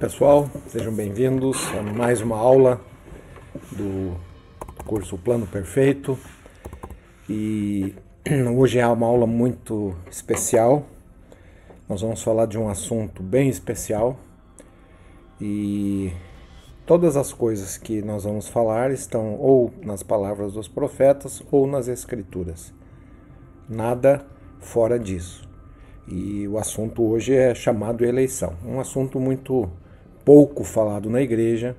pessoal, sejam bem-vindos a mais uma aula do curso Plano Perfeito. E hoje é uma aula muito especial. Nós vamos falar de um assunto bem especial e todas as coisas que nós vamos falar estão ou nas palavras dos profetas ou nas escrituras. Nada fora disso. E o assunto hoje é chamado eleição, um assunto muito pouco falado na igreja,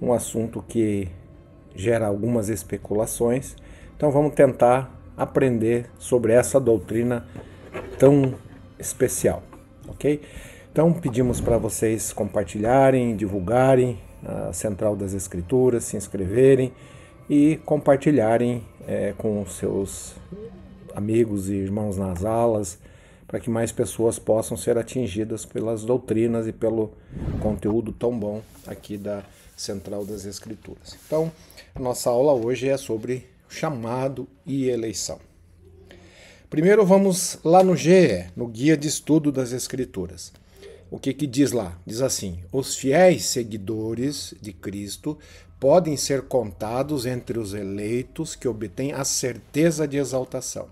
um assunto que gera algumas especulações. Então vamos tentar aprender sobre essa doutrina tão especial, ok? Então pedimos para vocês compartilharem, divulgarem a Central das Escrituras, se inscreverem e compartilharem é, com seus amigos e irmãos nas alas, para que mais pessoas possam ser atingidas pelas doutrinas e pelo conteúdo tão bom aqui da Central das Escrituras. Então, nossa aula hoje é sobre chamado e eleição. Primeiro vamos lá no GE, no Guia de Estudo das Escrituras. O que, que diz lá? Diz assim: os fiéis seguidores de Cristo podem ser contados entre os eleitos que obtêm a certeza de exaltação.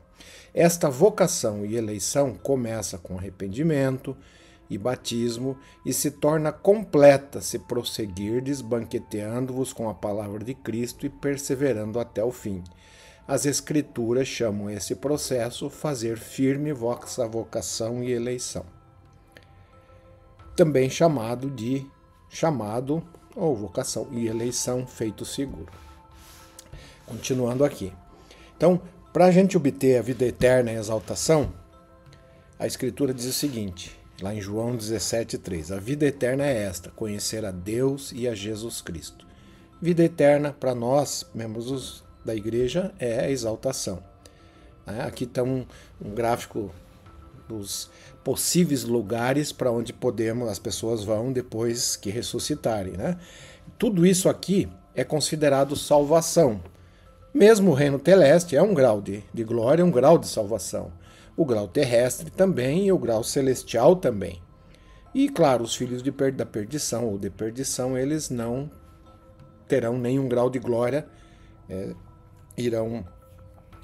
Esta vocação e eleição começa com arrependimento e batismo e se torna completa se prosseguirdes banqueteando-vos com a palavra de Cristo e perseverando até o fim. As Escrituras chamam esse processo fazer firme vossa vocação e eleição. Também chamado de chamado ou vocação e eleição feito seguro. Continuando aqui. Então, para a gente obter a vida eterna e exaltação, a Escritura diz o seguinte, lá em João 17,3: A vida eterna é esta, conhecer a Deus e a Jesus Cristo. Vida eterna para nós, membros da igreja, é a exaltação. Né? Aqui está um, um gráfico dos possíveis lugares para onde podemos, as pessoas vão depois que ressuscitarem. Né? Tudo isso aqui é considerado salvação. Mesmo o reino celeste é um grau de, de glória, um grau de salvação. O grau terrestre também e o grau celestial também. E claro, os filhos de per da perdição ou de perdição, eles não terão nenhum grau de glória, é, irão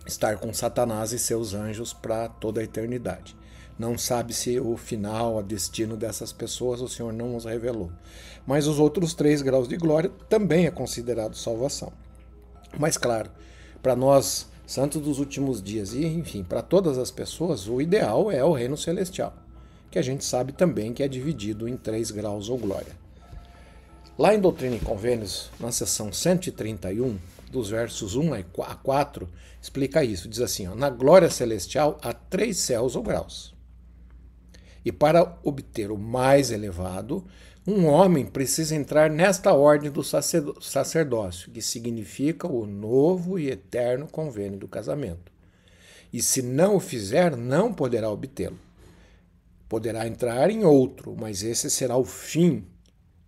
estar com Satanás e seus anjos para toda a eternidade. Não sabe-se o final, o destino dessas pessoas, o Senhor não nos revelou. Mas os outros três graus de glória também é considerado salvação. Mas claro, para nós, santos dos últimos dias, e enfim, para todas as pessoas, o ideal é o reino celestial, que a gente sabe também que é dividido em três graus ou glória. Lá em Doutrina e Convênios, na seção 131, dos versos 1 a 4, explica isso. Diz assim: ó, Na glória celestial há três céus ou graus. E para obter o mais elevado, um homem precisa entrar nesta ordem do sacerdócio, que significa o novo e eterno convênio do casamento. E se não o fizer, não poderá obtê-lo. Poderá entrar em outro, mas esse será o fim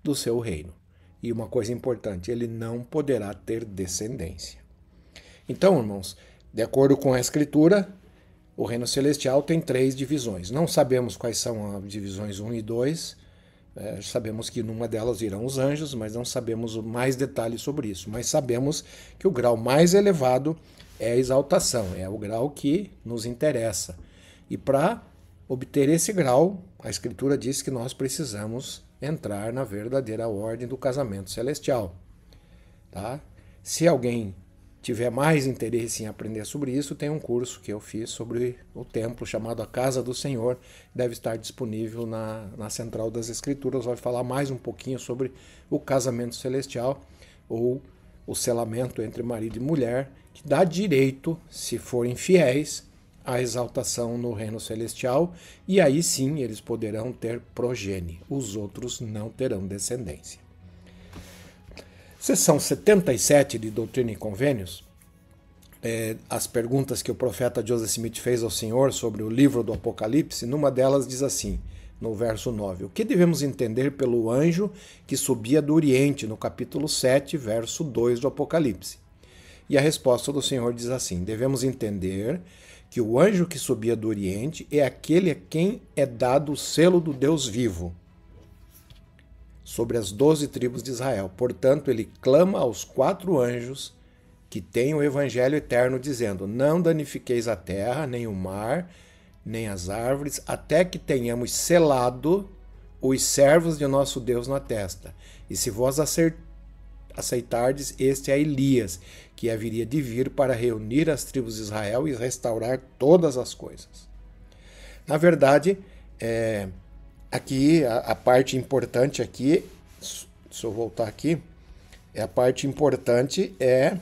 do seu reino. E uma coisa importante, ele não poderá ter descendência. Então, irmãos, de acordo com a Escritura, o reino celestial tem três divisões. Não sabemos quais são as divisões 1 e 2 é, sabemos que numa delas irão os anjos, mas não sabemos mais detalhes sobre isso. Mas sabemos que o grau mais elevado é a exaltação, é o grau que nos interessa. E para obter esse grau, a Escritura diz que nós precisamos entrar na verdadeira ordem do casamento celestial. Tá? Se alguém tiver mais interesse em aprender sobre isso, tem um curso que eu fiz sobre o templo chamado A Casa do Senhor, deve estar disponível na, na Central das Escrituras. Vai falar mais um pouquinho sobre o casamento celestial ou o selamento entre marido e mulher, que dá direito, se forem fiéis, à exaltação no reino celestial, e aí sim eles poderão ter progenie, os outros não terão descendência. Sessão 77 de Doutrina e Convênios, é, as perguntas que o profeta Joseph Smith fez ao Senhor sobre o livro do Apocalipse, numa delas diz assim, no verso 9: O que devemos entender pelo anjo que subia do Oriente, no capítulo 7, verso 2 do Apocalipse? E a resposta do Senhor diz assim: Devemos entender que o anjo que subia do Oriente é aquele a quem é dado o selo do Deus vivo sobre as doze tribos de Israel. Portanto, ele clama aos quatro anjos que têm o Evangelho eterno, dizendo: Não danifiqueis a terra, nem o mar, nem as árvores, até que tenhamos selado os servos de nosso Deus na testa. E se vós aceitardes, este é Elias, que haveria de vir para reunir as tribos de Israel e restaurar todas as coisas. Na verdade, é, Aqui, a, a parte importante aqui, deixa eu voltar aqui, é a parte importante é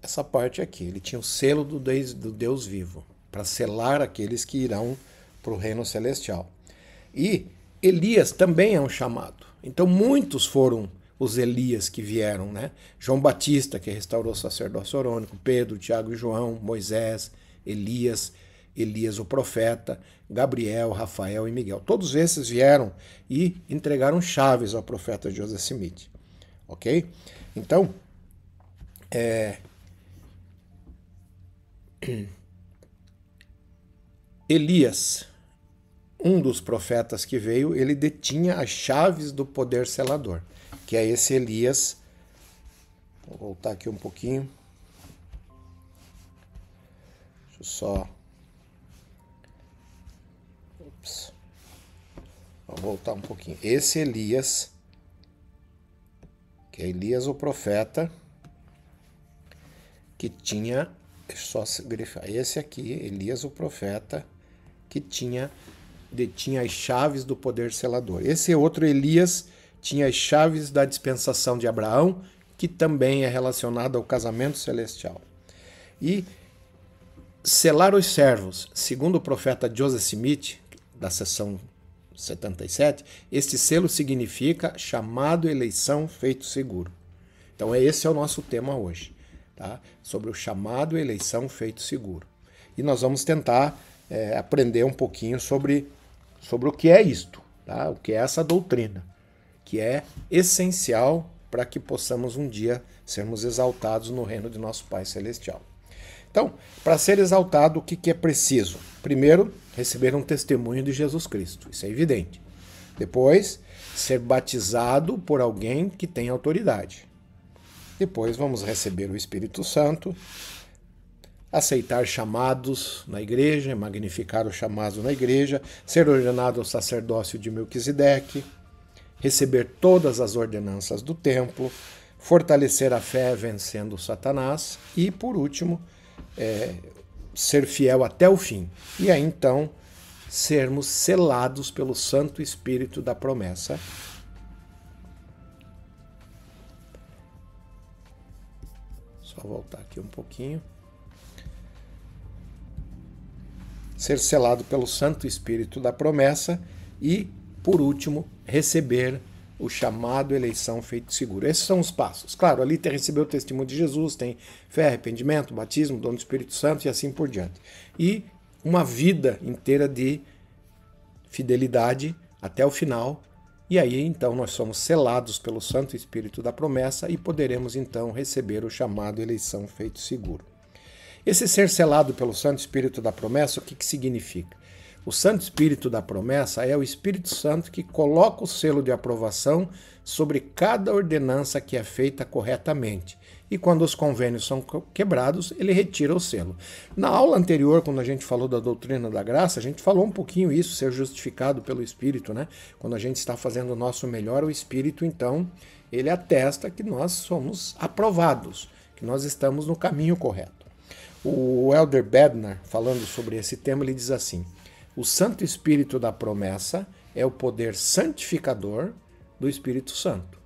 essa parte aqui. Ele tinha o selo do Deus, do Deus vivo, para selar aqueles que irão para o reino celestial. E Elias também é um chamado. Então, muitos foram os Elias que vieram, né? João Batista, que restaurou o sacerdócio orônico, Pedro, Tiago e João, Moisés, Elias, Elias o profeta, Gabriel, Rafael e Miguel. Todos esses vieram e entregaram chaves ao profeta Joseph Smith. Ok? Então, é... Elias, um dos profetas que veio, ele detinha as chaves do poder selador, que é esse Elias. Vou voltar aqui um pouquinho. Deixa eu só Vamos voltar um pouquinho. Esse é Elias, que é Elias o profeta, que tinha, deixa eu só grifar, esse aqui, Elias o profeta, que tinha detinha as chaves do poder selador. Esse outro Elias tinha as chaves da dispensação de Abraão, que também é relacionada ao casamento celestial. E selar os servos, segundo o profeta Joseph Smith, da sessão 77, este selo significa chamado eleição feito seguro. Então é esse é o nosso tema hoje, tá? sobre o chamado eleição feito seguro. E nós vamos tentar é, aprender um pouquinho sobre, sobre o que é isto, tá? o que é essa doutrina, que é essencial para que possamos um dia sermos exaltados no reino de nosso Pai Celestial. Então, para ser exaltado, o que, que é preciso? Primeiro, receber um testemunho de Jesus Cristo. Isso é evidente. Depois, ser batizado por alguém que tem autoridade. Depois, vamos receber o Espírito Santo, aceitar chamados na igreja, magnificar o chamado na igreja, ser ordenado ao sacerdócio de Melquisedeque, receber todas as ordenanças do templo, fortalecer a fé vencendo Satanás e, por último, é, ser fiel até o fim. E aí então sermos selados pelo Santo Espírito da promessa. Só voltar aqui um pouquinho. Ser selado pelo Santo Espírito da promessa e, por último, receber o chamado eleição feito seguro. Esses são os passos. Claro, ali tem recebeu o testemunho de Jesus, tem fé, arrependimento, batismo, dom do Espírito Santo e assim por diante. E uma vida inteira de fidelidade até o final. E aí, então, nós somos selados pelo Santo Espírito da promessa e poderemos, então, receber o chamado eleição feito seguro. Esse ser selado pelo Santo Espírito da promessa, o que, que significa? O Santo Espírito da promessa é o Espírito Santo que coloca o selo de aprovação sobre cada ordenança que é feita corretamente. E quando os convênios são quebrados, ele retira o selo. Na aula anterior, quando a gente falou da doutrina da graça, a gente falou um pouquinho isso, ser justificado pelo Espírito, né? Quando a gente está fazendo o nosso melhor, o Espírito, então, ele atesta que nós somos aprovados, que nós estamos no caminho correto. O Elder Bednar, falando sobre esse tema, ele diz assim. O Santo Espírito da promessa é o poder santificador do Espírito Santo.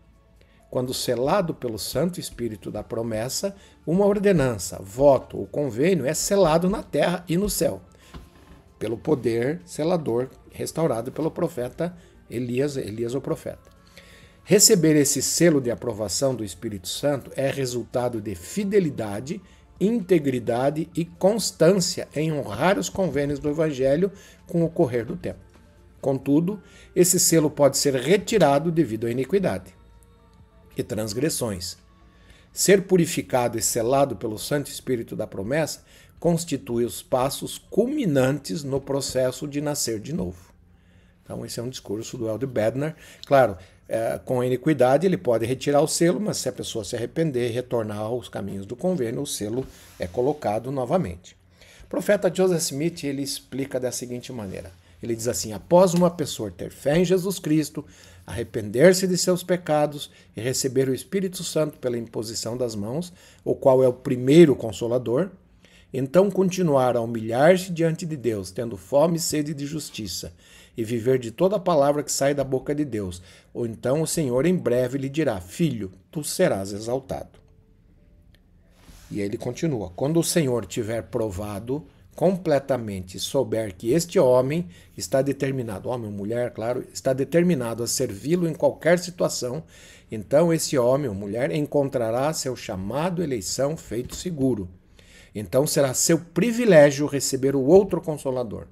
Quando selado pelo Santo Espírito da promessa, uma ordenança, voto ou convênio é selado na terra e no céu, pelo poder selador restaurado pelo profeta Elias, Elias o profeta. Receber esse selo de aprovação do Espírito Santo é resultado de fidelidade integridade e constância em honrar os convênios do Evangelho com o correr do tempo. Contudo, esse selo pode ser retirado devido à iniquidade e transgressões. Ser purificado e selado pelo Santo Espírito da promessa constitui os passos culminantes no processo de nascer de novo. Então, esse é um discurso do Elder Bednar. Claro, é, com iniquidade, ele pode retirar o selo, mas se a pessoa se arrepender e retornar aos caminhos do convênio, o selo é colocado novamente. O profeta Joseph Smith ele explica da seguinte maneira: ele diz assim: após uma pessoa ter fé em Jesus Cristo, arrepender-se de seus pecados e receber o Espírito Santo pela imposição das mãos, o qual é o primeiro consolador, então continuar a humilhar-se diante de Deus, tendo fome e sede de justiça, e viver de toda a palavra que sai da boca de Deus. Ou então o Senhor em breve lhe dirá: Filho, tu serás exaltado. E ele continua: Quando o Senhor tiver provado completamente, souber que este homem está determinado, homem ou mulher, claro, está determinado a servi-lo em qualquer situação, então esse homem ou mulher encontrará seu chamado eleição feito seguro. Então será seu privilégio receber o outro consolador.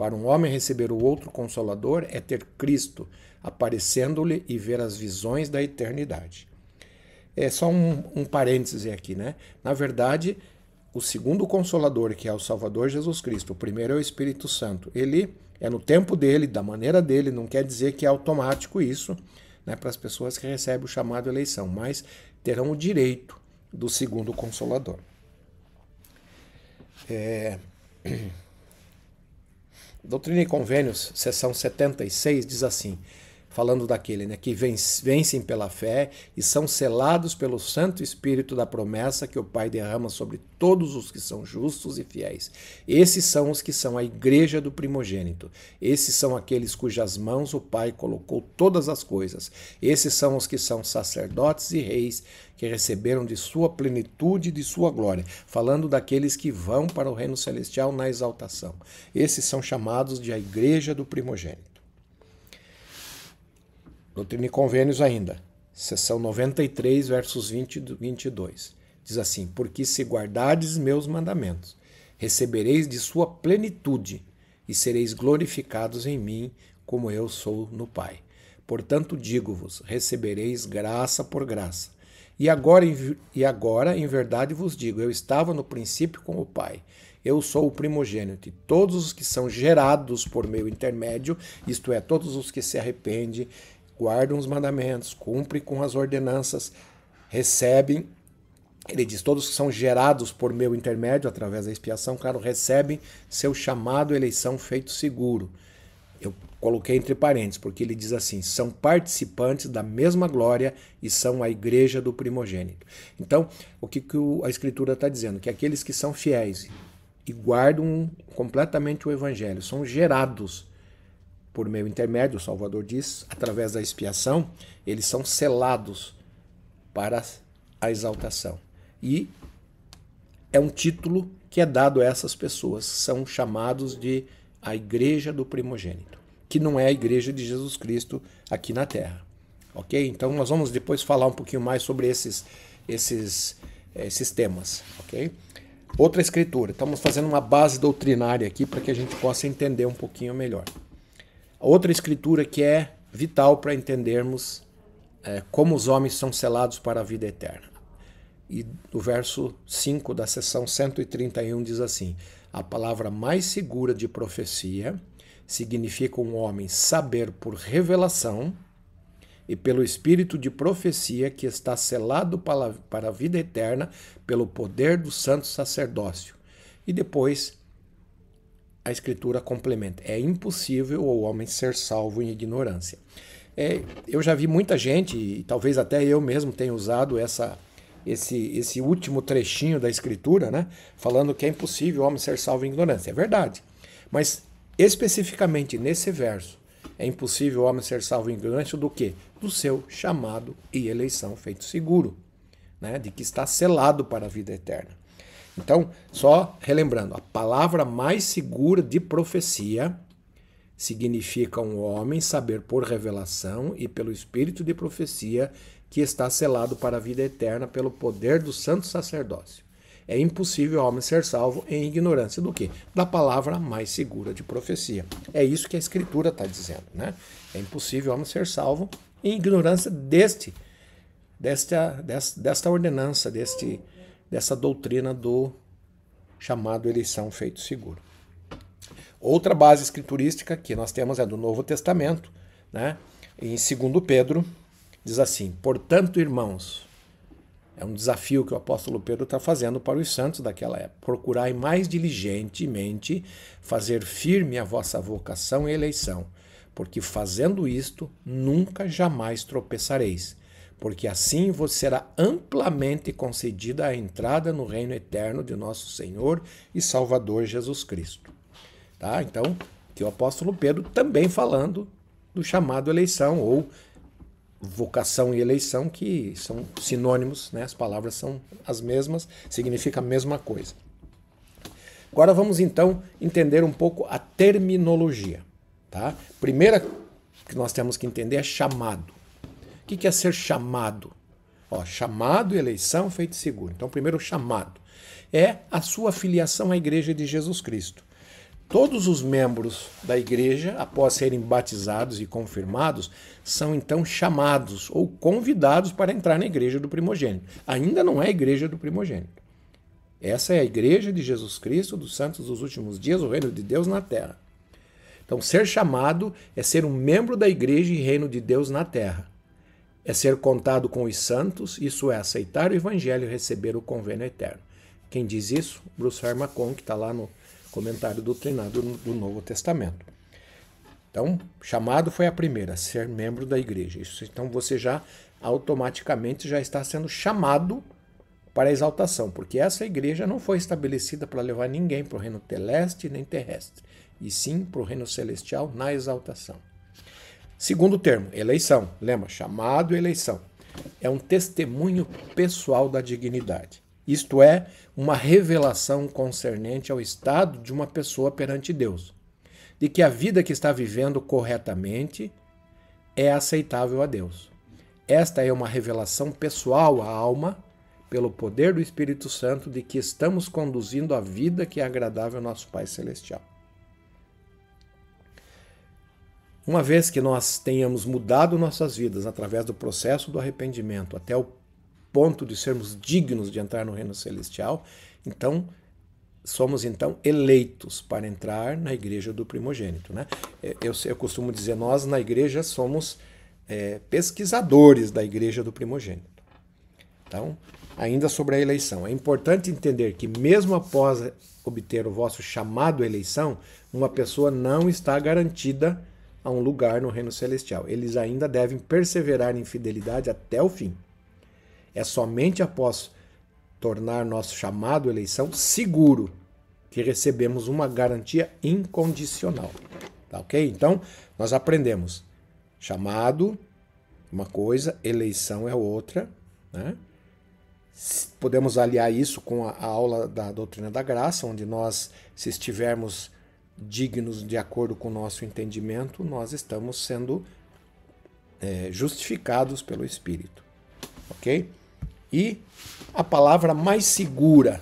Para um homem receber o outro consolador é ter Cristo aparecendo-lhe e ver as visões da eternidade. É só um, um parêntese aqui, né? Na verdade, o segundo consolador, que é o Salvador Jesus Cristo, o primeiro é o Espírito Santo. Ele é no tempo dele, da maneira dele, não quer dizer que é automático isso, né, para as pessoas que recebem o chamado eleição, mas terão o direito do segundo consolador. É... Doutrina e Convênios, seção 76, diz assim: falando daquele, né, que vencem pela fé e são selados pelo Santo Espírito da promessa que o Pai derrama sobre todos os que são justos e fiéis. Esses são os que são a igreja do primogênito. Esses são aqueles cujas mãos o Pai colocou todas as coisas. Esses são os que são sacerdotes e reis que receberam de sua plenitude e de sua glória, falando daqueles que vão para o reino celestial na exaltação. Esses são chamados de a igreja do primogênito. Doutrina e Convênios ainda, seção 93, versos 20 e 22. Diz assim: Porque se guardardes meus mandamentos, recebereis de sua plenitude e sereis glorificados em mim, como eu sou no Pai. Portanto, digo-vos: recebereis graça por graça. E agora, e agora, em verdade, vos digo: eu estava no princípio com o Pai. Eu sou o primogênito, e todos os que são gerados por meu intermédio, isto é, todos os que se arrependem guardam os mandamentos, cumprem com as ordenanças, recebem. Ele diz: todos que são gerados por meu intermédio, através da expiação, claro, recebem seu chamado eleição feito seguro. Eu coloquei entre parênteses, porque ele diz assim: são participantes da mesma glória e são a igreja do primogênito. Então, o que, que a Escritura está dizendo? Que aqueles que são fiéis e guardam completamente o evangelho, são gerados por meio intermédio, o Salvador diz, através da expiação, eles são selados para a exaltação. E é um título que é dado a essas pessoas, são chamados de a igreja do primogênito, que não é a igreja de Jesus Cristo aqui na terra. OK? Então nós vamos depois falar um pouquinho mais sobre esses esses eh, esses temas, OK? Outra escritura. Estamos fazendo uma base doutrinária aqui para que a gente possa entender um pouquinho melhor. Outra escritura que é vital para entendermos é, como os homens são selados para a vida eterna. E o verso 5 da seção 131 diz assim: A palavra mais segura de profecia significa um homem saber por revelação e pelo espírito de profecia que está selado para a vida eterna pelo poder do santo sacerdócio. E depois a Escritura complementa: é impossível o homem ser salvo em ignorância. É, eu já vi muita gente, e talvez até eu mesmo tenha usado essa, esse, esse último trechinho da Escritura, né, falando que é impossível o homem ser salvo em ignorância. É verdade. Mas especificamente nesse verso, é impossível o homem ser salvo em ignorância do que? Do seu chamado e eleição feito seguro, né, de que está selado para a vida eterna. Então, só relembrando, a palavra mais segura de profecia significa um homem saber por revelação e pelo espírito de profecia que está selado para a vida eterna pelo poder do santo sacerdócio. É impossível o homem ser salvo em ignorância do quê? Da palavra mais segura de profecia. É isso que a escritura está dizendo, né? É impossível o homem ser salvo em ignorância deste, desta, desta ordenança, deste dessa doutrina do chamado eleição feito seguro. Outra base escriturística que nós temos é do Novo Testamento, né? Em 2 Pedro diz assim: "Portanto, irmãos, é um desafio que o apóstolo Pedro está fazendo para os santos daquela época. Procurai mais diligentemente fazer firme a vossa vocação e eleição, porque fazendo isto nunca jamais tropeçareis, porque assim vos será amplamente concedida a entrada no reino eterno de nosso Senhor e Salvador Jesus Cristo. Tá? Então, que o apóstolo Pedro também falando do chamado eleição ou vocação e eleição que são sinônimos, né? As palavras são as mesmas, significa a mesma coisa. Agora vamos então entender um pouco a terminologia, tá? Primeira que nós temos que entender é chamado. O que é ser chamado? Ó, chamado, eleição, feito seguro. Então, primeiro, chamado é a sua filiação à Igreja de Jesus Cristo. Todos os membros da igreja, após serem batizados e confirmados, são então chamados ou convidados para entrar na igreja do primogênito. Ainda não é a igreja do primogênito. Essa é a igreja de Jesus Cristo, dos santos dos últimos dias, o reino de Deus na terra. Então, ser chamado é ser um membro da igreja e reino de Deus na terra é ser contado com os santos, isso é aceitar o evangelho e receber o convênio eterno. Quem diz isso? Bruce Harmacon, que está lá no comentário do treinado do Novo Testamento. Então, chamado foi a primeira, ser membro da igreja. Isso, então você já automaticamente já está sendo chamado para a exaltação, porque essa igreja não foi estabelecida para levar ninguém para o reino celeste nem terrestre, e sim para o reino celestial na exaltação. Segundo termo, eleição. Lembra? Chamado eleição. É um testemunho pessoal da dignidade. Isto é, uma revelação concernente ao estado de uma pessoa perante Deus, de que a vida que está vivendo corretamente é aceitável a Deus. Esta é uma revelação pessoal à alma, pelo poder do Espírito Santo, de que estamos conduzindo a vida que é agradável ao nosso Pai Celestial. Uma vez que nós tenhamos mudado nossas vidas através do processo do arrependimento até o ponto de sermos dignos de entrar no reino celestial, então somos então eleitos para entrar na igreja do primogênito. Né? É, eu, eu costumo dizer, nós na igreja somos é, pesquisadores da igreja do primogênito. Então, ainda sobre a eleição, é importante entender que, mesmo após obter o vosso chamado eleição, uma pessoa não está garantida a um lugar no reino celestial. Eles ainda devem perseverar em fidelidade até o fim. É somente após tornar nosso chamado eleição seguro que recebemos uma garantia incondicional. Tá ok? Então, nós aprendemos chamado, uma coisa, eleição é outra. Né? Podemos aliar isso com a aula da doutrina da graça, onde nós, se estivermos dignos de acordo com o nosso entendimento, nós estamos sendo é, justificados pelo Espírito. Ok? E a palavra mais segura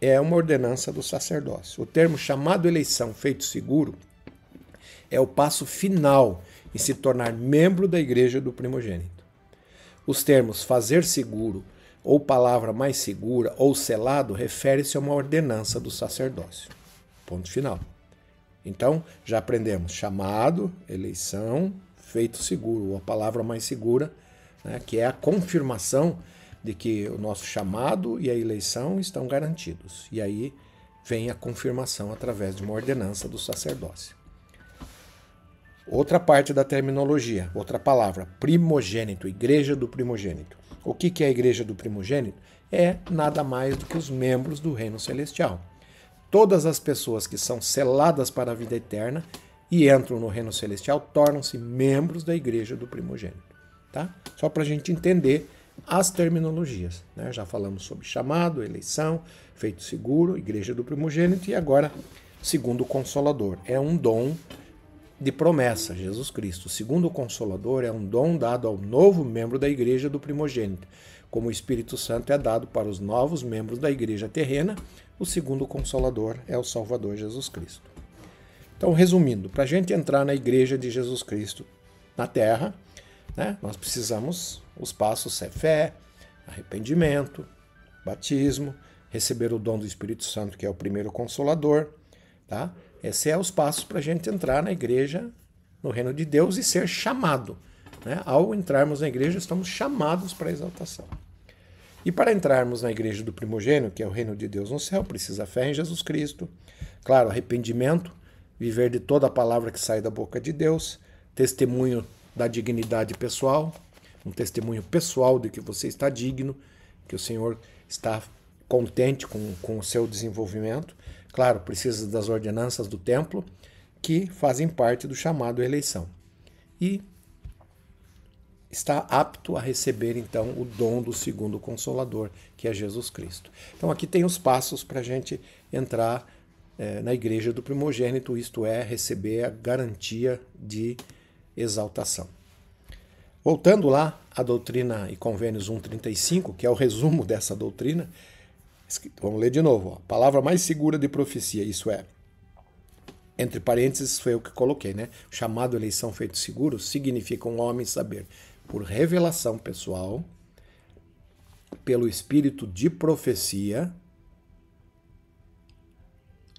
é uma ordenança do sacerdócio. O termo chamado eleição feito seguro é o passo final em se tornar membro da igreja do primogênito. Os termos fazer seguro ou palavra mais segura ou selado refere-se a uma ordenança do sacerdócio. Ponto final. Então, já aprendemos chamado, eleição, feito seguro, ou a palavra mais segura, né, que é a confirmação de que o nosso chamado e a eleição estão garantidos. E aí vem a confirmação através de uma ordenança do sacerdócio. Outra parte da terminologia, outra palavra, primogênito, igreja do primogênito. O que é a igreja do primogênito? É nada mais do que os membros do reino celestial. Todas as pessoas que são seladas para a vida eterna e entram no reino celestial tornam-se membros da igreja do primogênito. Tá? Só para a gente entender as terminologias. Né? Já falamos sobre chamado, eleição, feito seguro, igreja do primogênito e agora segundo o consolador. É um dom de promessa, Jesus Cristo. Segundo o Consolador é um dom dado ao novo membro da igreja do primogênito. Como o Espírito Santo é dado para os novos membros da igreja terrena, o segundo consolador é o Salvador Jesus Cristo. Então, resumindo, para a gente entrar na igreja de Jesus Cristo na terra, né, nós precisamos, os passos ser é fé, arrependimento, batismo, receber o dom do Espírito Santo, que é o primeiro consolador. Tá? Esses são é os passos para a gente entrar na igreja, no reino de Deus e ser chamado. Né? Ao entrarmos na igreja, estamos chamados para a exaltação. E para entrarmos na igreja do primogênio, que é o reino de Deus no céu, precisa fé em Jesus Cristo, claro, arrependimento, viver de toda a palavra que sai da boca de Deus, testemunho da dignidade pessoal, um testemunho pessoal de que você está digno, que o Senhor está contente com, com o seu desenvolvimento. Claro, precisa das ordenanças do templo, que fazem parte do chamado eleição. E está apto a receber então o dom do segundo consolador, que é Jesus Cristo. Então aqui tem os passos para a gente entrar é, na igreja do primogênito, isto é, receber a garantia de exaltação. Voltando lá à doutrina e convênios 135, que é o resumo dessa doutrina, vamos ler de novo. Ó. A palavra mais segura de profecia, isso é, entre parênteses foi o que coloquei, né? O chamado eleição feito seguro significa um homem saber por revelação pessoal, pelo espírito de profecia.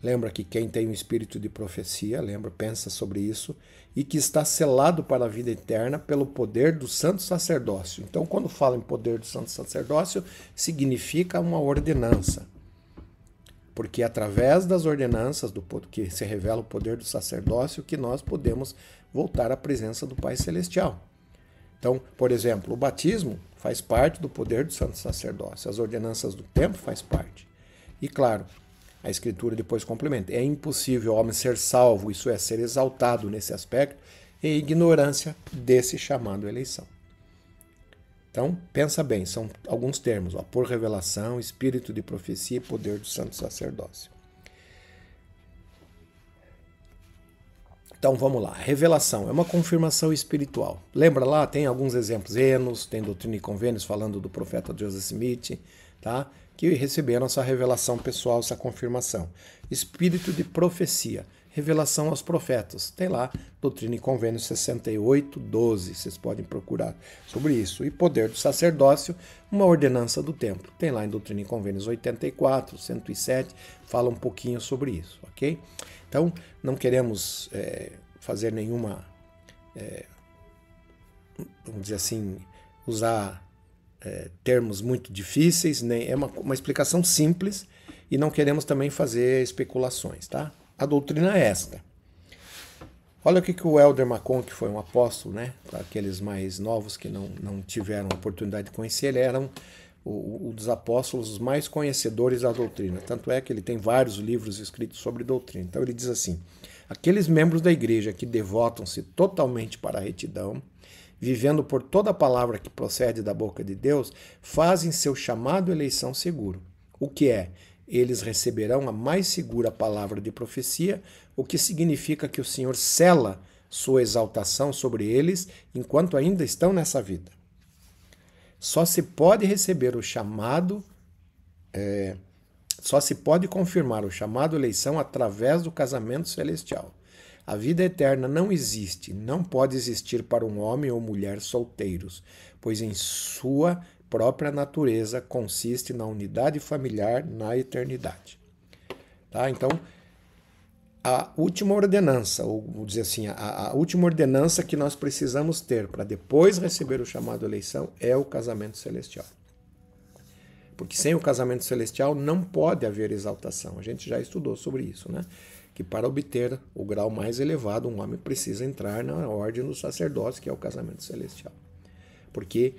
Lembra que quem tem o um espírito de profecia, lembra, pensa sobre isso, e que está selado para a vida eterna pelo poder do santo sacerdócio. Então, quando fala em poder do santo sacerdócio, significa uma ordenança. Porque é através das ordenanças do que se revela o poder do sacerdócio que nós podemos voltar à presença do Pai celestial. Então, por exemplo, o batismo faz parte do poder do santo sacerdócio, as ordenanças do tempo faz parte. E claro, a escritura depois complementa: é impossível o homem ser salvo, isso é ser exaltado nesse aspecto, em ignorância desse chamado eleição. Então, pensa bem, são alguns termos, ó, por revelação, espírito de profecia e poder do santo sacerdócio. Então vamos lá, revelação é uma confirmação espiritual. Lembra lá, tem alguns exemplos, Enos, tem doutrina e convênios falando do profeta Joseph Smith, tá? que receberam essa revelação pessoal, essa confirmação. Espírito de profecia Revelação aos Profetas. Tem lá, Doutrina e Convênio 68, 12. Vocês podem procurar sobre isso. E Poder do Sacerdócio, uma ordenança do templo. Tem lá em Doutrina e Convênios 84, 107. Fala um pouquinho sobre isso, ok? Então, não queremos é, fazer nenhuma. É, vamos dizer assim, usar é, termos muito difíceis, nem, é uma, uma explicação simples e não queremos também fazer especulações, tá? a doutrina é esta. Olha o que, que o Elder Macon, que foi um apóstolo, né? Aqueles mais novos que não, não tiveram a oportunidade de conhecer, ele era um, um dos apóstolos mais conhecedores da doutrina. Tanto é que ele tem vários livros escritos sobre doutrina. Então ele diz assim: aqueles membros da igreja que devotam-se totalmente para a retidão, vivendo por toda a palavra que procede da boca de Deus, fazem seu chamado eleição seguro. O que é? eles receberão a mais segura palavra de profecia, o que significa que o Senhor cela sua exaltação sobre eles enquanto ainda estão nessa vida. Só se pode receber o chamado, é, só se pode confirmar o chamado eleição através do casamento celestial. A vida eterna não existe, não pode existir para um homem ou mulher solteiros, pois em sua própria natureza consiste na unidade familiar na eternidade. Tá? Então, a última ordenança, ou vamos dizer assim, a, a última ordenança que nós precisamos ter para depois receber o chamado eleição é o casamento celestial. Porque sem o casamento celestial não pode haver exaltação. A gente já estudou sobre isso, né? Que para obter o grau mais elevado, um homem precisa entrar na ordem do sacerdócio, que é o casamento celestial. Porque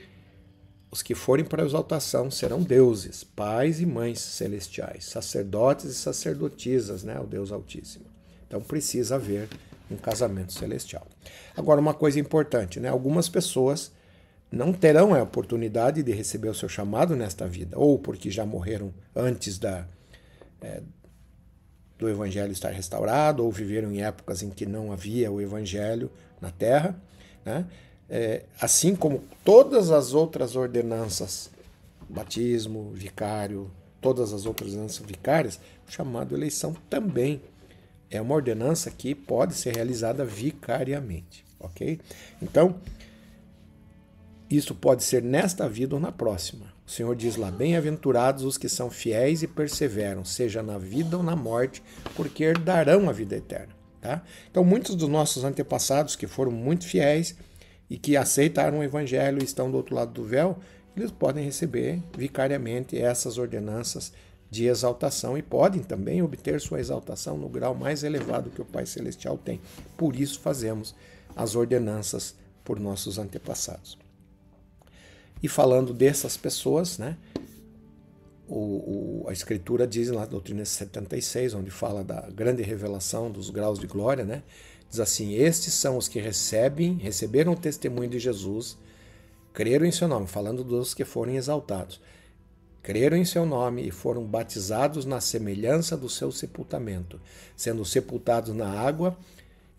os que forem para a exaltação serão deuses, pais e mães celestiais, sacerdotes e sacerdotisas, né, o Deus Altíssimo. Então precisa haver um casamento celestial. Agora, uma coisa importante, né? Algumas pessoas não terão a oportunidade de receber o seu chamado nesta vida, ou porque já morreram antes da, é, do Evangelho estar restaurado, ou viveram em épocas em que não havia o Evangelho na Terra. Né? é, assim como todas as outras ordenanças, batismo, vicário, todas as outras ordenanças vicárias, o chamado eleição também é uma ordenança que pode ser realizada vicariamente, ok? Então, isso pode ser nesta vida ou na próxima. O Senhor diz lá: Bem-aventurados os que são fiéis e perseveram, seja na vida ou na morte, porque herdarão a vida eterna. Tá? Então, muitos dos nossos antepassados que foram muito fiéis e que aceitaram o evangelho e estão do outro lado do véu, eles podem receber vicariamente essas ordenanças de exaltação e podem também obter sua exaltação no grau mais elevado que o Pai Celestial tem. Por isso fazemos as ordenanças por nossos antepassados. E falando dessas pessoas, né? O, o, a Escritura diz lá na Doutrina 76, onde fala da grande revelação dos graus de glória, né? Diz assim: Estes são os que recebem, receberam o testemunho de Jesus, creram em seu nome, falando dos que foram exaltados. Creram em seu nome e foram batizados na semelhança do seu sepultamento, sendo sepultados na água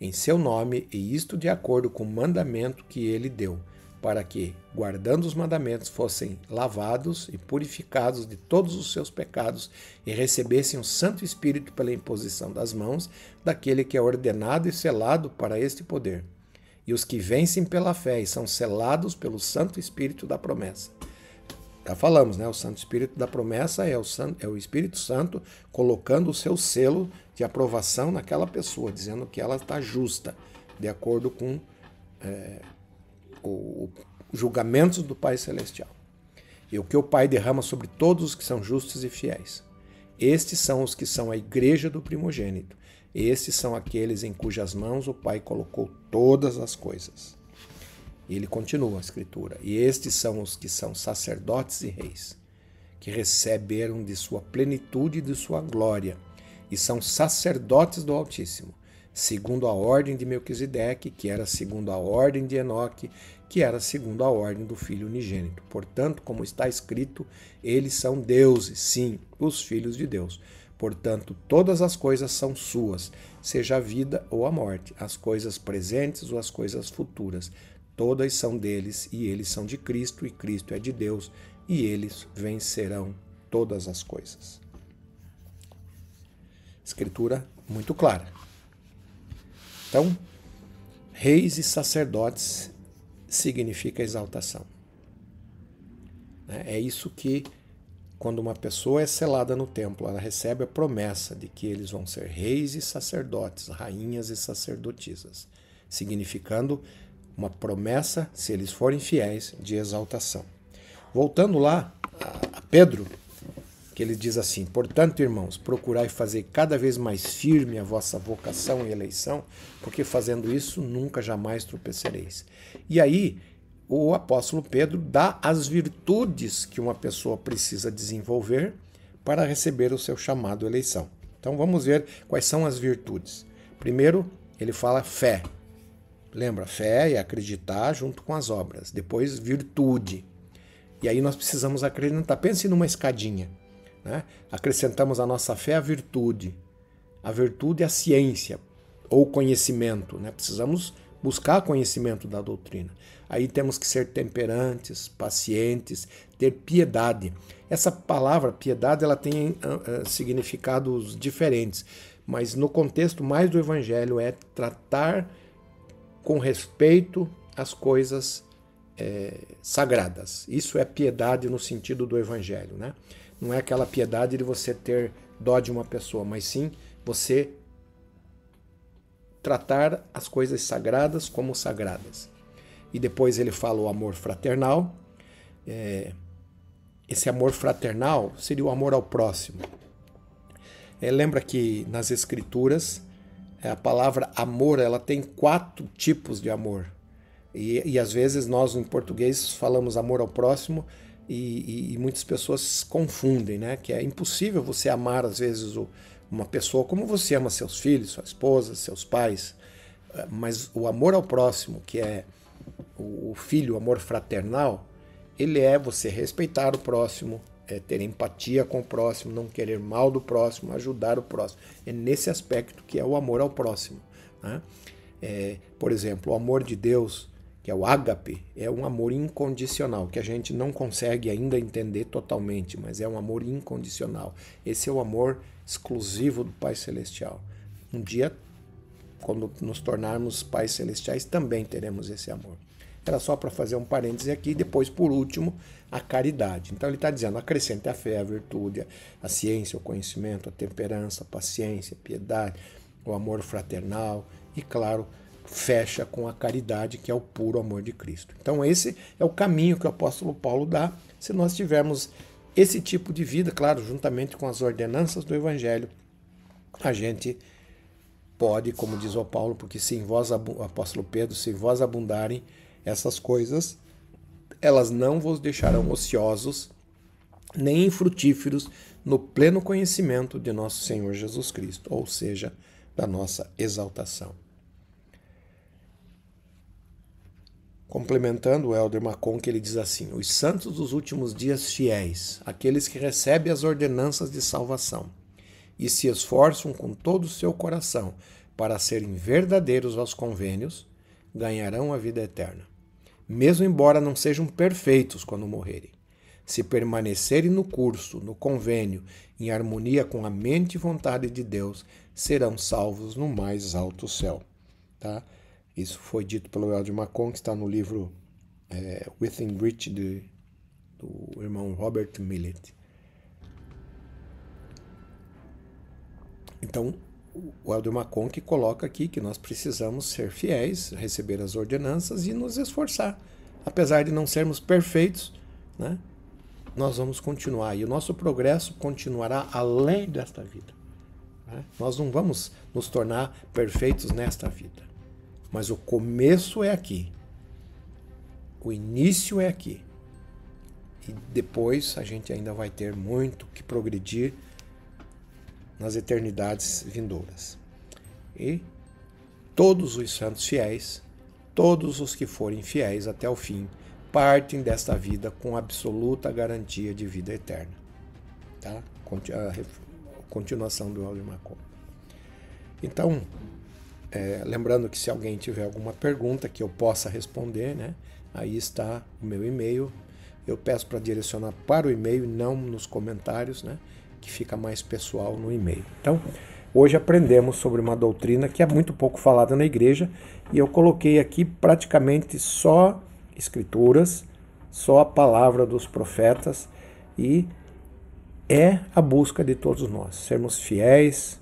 em seu nome, e isto de acordo com o mandamento que ele deu para que, guardando os mandamentos, fossem lavados e purificados de todos os seus pecados e recebessem o Santo Espírito pela imposição das mãos daquele que é ordenado e selado para este poder. E os que vencem pela fé e são selados pelo Santo Espírito da promessa. Já falamos, né? O Santo Espírito da promessa é o, é o Espírito Santo colocando o seu selo de aprovação naquela pessoa, dizendo que ela está justa, de acordo com. É, o julgamentos do Pai Celestial e o que o Pai derrama sobre todos os que são justos e fiéis. Estes são os que são a igreja do primogênito. Estes são aqueles em cujas mãos o Pai colocou todas as coisas. E ele continua a escritura: E estes são os que são sacerdotes e reis, que receberam de sua plenitude e de sua glória, e são sacerdotes do Altíssimo, segundo a ordem de Melquisedeque, que era segundo a ordem de Enoque, que era segundo a ordem do filho unigênito. Portanto, como está escrito, eles são deuses, sim, os filhos de Deus. Portanto, todas as coisas são suas, seja a vida ou a morte, as coisas presentes ou as coisas futuras. Todas são deles, e eles são de Cristo, e Cristo é de Deus, e eles vencerão todas as coisas. Escritura muito clara. Então, reis e sacerdotes significa exaltação. Né? É isso que, quando uma pessoa é selada no templo, ela recebe a promessa de que eles vão ser reis e sacerdotes, rainhas e sacerdotisas, significando uma promessa, se eles forem fiéis, de exaltação. Voltando lá a Pedro, que ele diz assim: Portanto, irmãos, procurai fazer cada vez mais firme a vossa vocação e eleição, porque fazendo isso nunca jamais tropecereis. E aí, o apóstolo Pedro dá as virtudes que uma pessoa precisa desenvolver para receber o seu chamado eleição. Então vamos ver quais são as virtudes. Primeiro, ele fala fé. Lembra, fé é acreditar junto com as obras. Depois, virtude. E aí nós precisamos acreditar. Pense numa escadinha né? Acrescentamos à nossa fé a virtude, a virtude é a ciência ou conhecimento. Né? Precisamos buscar conhecimento da doutrina. Aí temos que ser temperantes, pacientes, ter piedade. Essa palavra piedade ela tem uh, significados diferentes, mas no contexto mais do evangelho é tratar com respeito as coisas é, sagradas. Isso é piedade no sentido do evangelho, né? Não é aquela piedade de você ter dó de uma pessoa, mas sim você tratar as coisas sagradas como sagradas. E depois ele fala o amor fraternal. É, esse amor fraternal seria o amor ao próximo. É, lembra que nas escrituras é, a palavra amor ela tem quatro tipos de amor. E, e às vezes nós, em português, falamos amor ao próximo e, e, e muitas pessoas confundem, né? Que é impossível você amar, às vezes, o, uma pessoa como você ama seus filhos, sua esposa, seus pais. Ah, mas o amor ao próximo, que é o filho, o amor fraternal, ele é você respeitar o próximo, é ter empatia com o próximo, não querer mal do próximo, ajudar o próximo. É nesse aspecto que é o amor ao próximo. Né? É, por exemplo, o amor de Deus que é o ágape, é um amor incondicional, que a gente não consegue ainda entender totalmente, mas é um amor incondicional. Esse é o amor exclusivo do Pai Celestial. Um dia, quando nos tornarmos pais celestiais, também teremos esse amor. Era só para fazer um parêntese aqui, depois, por último, a caridade. Então, ele está dizendo: acrescente a fé, a virtude, a ciência, o conhecimento, a temperança, a paciência, a piedade, o amor fraternal e, claro, fecha com a caridade, que é o puro amor de Cristo. Então, esse é o caminho que o apóstolo Paulo dá se nós tivermos esse tipo de vida, claro, juntamente com as ordenanças do Evangelho, a gente pode, como diz o Paulo, porque se em vós, apóstolo Pedro, se em vós abundarem essas coisas, elas não vos deixarão ociosos nem infrutíferos no pleno conhecimento de nosso Senhor Jesus Cristo, ou seja, da nossa exaltação. Complementando o Helder Macon, que ele diz assim: Os santos dos últimos dias fiéis, aqueles que recebem as ordenanças de salvação e se esforçam com todo o seu coração para serem verdadeiros aos convênios, ganharão a vida eterna. Mesmo embora não sejam perfeitos quando morrerem, se permanecerem no curso, no convênio, em harmonia com a mente e vontade de Deus, serão salvos no mais alto céu. Tá? Isso foi dito pelo Elder Macon, que está no livro é, Within Reach de, do irmão Robert Millet. Então, o Elder Macon que coloca aqui que nós precisamos ser fiéis, receber as ordenanças e nos esforçar. Apesar de não sermos perfeitos, né, nós vamos continuar. E o nosso progresso continuará além desta vida. Né? Nós não vamos nos tornar perfeitos nesta vida. Mas o começo é aqui. O início é aqui. E depois a gente ainda vai ter muito que progredir nas eternidades vindouras. E todos os santos fiéis, todos os que forem fiéis até o fim, partem desta vida com absoluta garantia de vida eterna. Tá? A continuação do Aldo Macon. Então, é, lembrando que se alguém tiver alguma pergunta que eu possa responder, né, aí está o meu e-mail. Eu peço para direcionar para o e-mail, não nos comentários, né, que fica mais pessoal no e-mail. Então, hoje aprendemos sobre uma doutrina que é muito pouco falada na igreja e eu coloquei aqui praticamente só escrituras, só a palavra dos profetas e é a busca de todos nós, sermos fiéis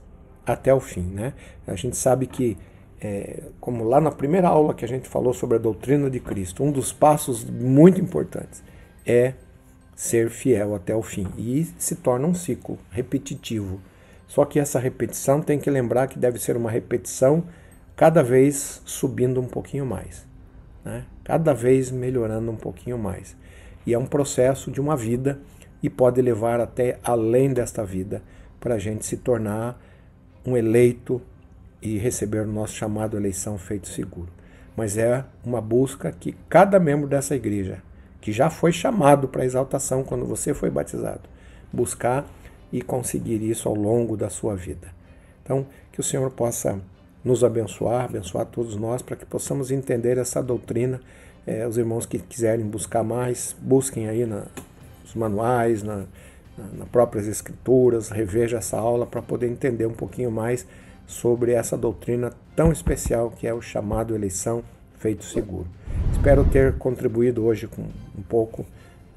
até o fim. Né? A gente sabe que, é, como lá na primeira aula que a gente falou sobre a doutrina de Cristo, um dos passos muito importantes é ser fiel até o fim. E se torna um ciclo repetitivo. Só que essa repetição tem que lembrar que deve ser uma repetição cada vez subindo um pouquinho mais, né? cada vez melhorando um pouquinho mais. E é um processo de uma vida e pode levar até além desta vida para a gente se tornar um eleito e receber o nosso chamado eleição feito seguro. Mas é uma busca que cada membro dessa igreja, que já foi chamado para exaltação quando você foi batizado, buscar e conseguir isso ao longo da sua vida. Então, que o Senhor possa nos abençoar, abençoar todos nós, para que possamos entender essa doutrina. É, os irmãos que quiserem buscar mais, busquem aí na, nos manuais, na, nas próprias escrituras, reveja essa aula para poder entender um pouquinho mais sobre essa doutrina tão especial que é o chamado eleição feito seguro. Espero ter contribuído hoje com um pouco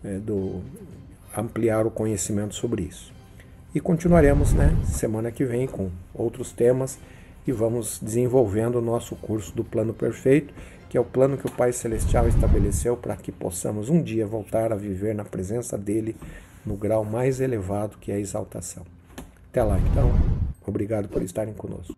é, do ampliar o conhecimento sobre isso. E continuaremos, né, semana que vem com outros temas e vamos desenvolvendo o nosso curso do Plano Perfeito, que é o plano que o Pai Celestial estabeleceu para que possamos um dia voltar a viver na presença dele no grau mais elevado que é a exaltação. Até lá, então. Obrigado por estarem conosco.